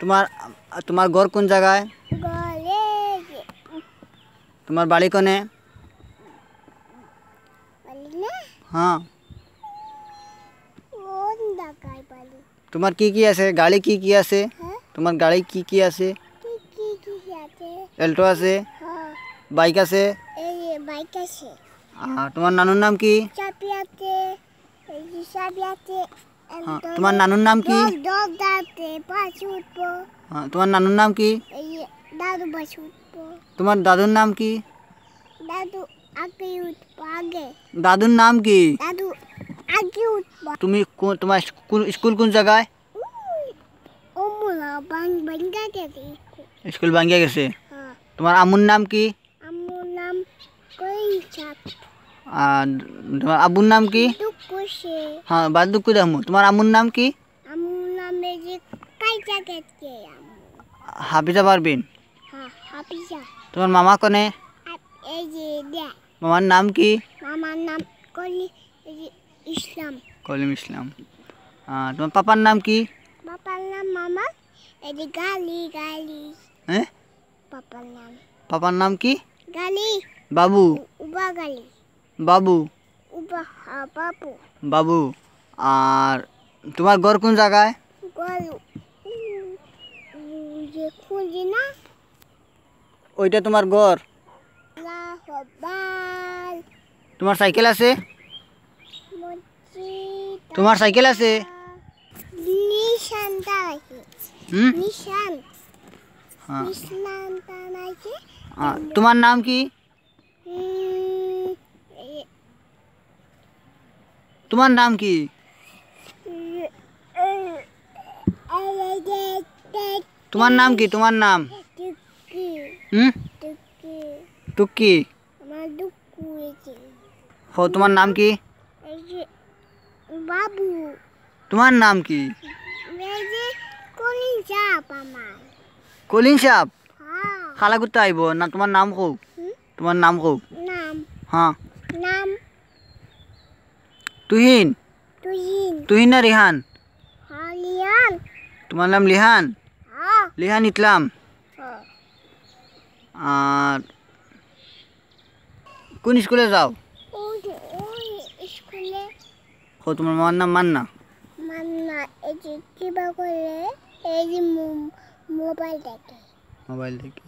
তোমার তোমার ঘর কোন জায়গায় গলি তোমার বারিকনে বারিকনে হ্যাঁ ওন্দাকায় বাড়ি তোমার কি কি আছে গাড়ি কি কি আছে তোমার গাড়ি কি কি আছে কি কি কি আছে এলটো আছে হ্যাঁ বাইক আছে এ বাইক আছে তোমার নানুর নাম কি চপি আছে হিসাব আছে হ্যাঁ তোমার নানুর নাম কি হ্যাঁ তোমার নানুর নাম কি দাদু তোমার দাদুর নাম কি দাদু আগে দাদুর নাম কি দাদু আগে তুমি তোমার স্কুল কোন জায়গায় স্কুল বাঙ্গিয়া গেছে তোমার আমুর নাম কি আমুর নাম আর তোমার আবুর নাম কি বাদুকুশে হ্যাঁ বাদুকু রামু তোমার আমুর নাম কি আমুর নাম মেজি কাইজা গেছে আমু হাফিজা পারবেন হ্যাঁ হাফিজা তোমার মামা কনে এই যে মামার নাম কি মামার নাম কলি ইসলাম কলিম ইসলাম তোমার পাপার নাম কি পাপার নাম মামা এদি গালি গালি হ্যাঁ পাপার নাম পাপার নাম কি গালি বাবু উবা গালি বাবু বাবু বাবু আর তোমার ঘর কোন জায়গায় ওইটা তোমার ঘর তোমার সাইকেল আছে তোমার সাইকেল আছে তোমার নাম কি তোমার নাম কি তোমার নাম কি তোমার নাম টুকি ও তোমার নাম কি বাবু তোমার নাম কি কলিন সাপ হ্যাঁ। খালা করতে আইব না তোমার নাম কৌ তোমার নাম কৌ নাম হ্যাঁ নাম তুহিন তুহিন না রিহান হ্যাঁ, লিহান তোমার নাম লিহান হ্যাঁ। লিহান ইসলাম হ্যাঁ। আর কোন স্কুলে যাও ও তোমার মার নাম মান্না মান্না এই যে কিবা করে এই যে মোবাইল দেখে মোবাইল দেখে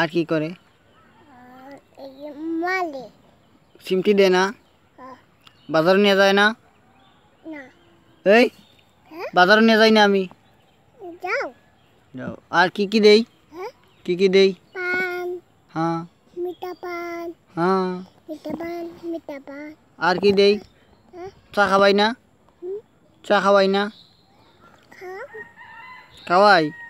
আর কি করে মালে সিমটি দেয় না বাজারে নিয়ে যায় না এই হ্যাঁ? বাজারে নিয়ে যাই না আমি আর কি কি দেই হ্যাঁ? কি কি দেই হ্যাঁ, হ্যাঁ। আর কি দেই চা খাবাই না চা খাবাই না খাওয়াই